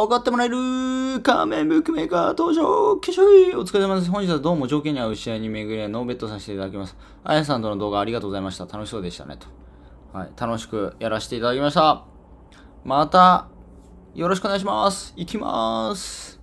上がってもらえる仮面ムックメーカー登場決勝お疲れ様です。本日はどうも条件に合う試合に巡りノーベットさせていただきます。あやさんとの動画ありがとうございました。楽しそうでしたね。と。はい。楽しくやらせていただきました。また、よろしくお願いします。いきまーす。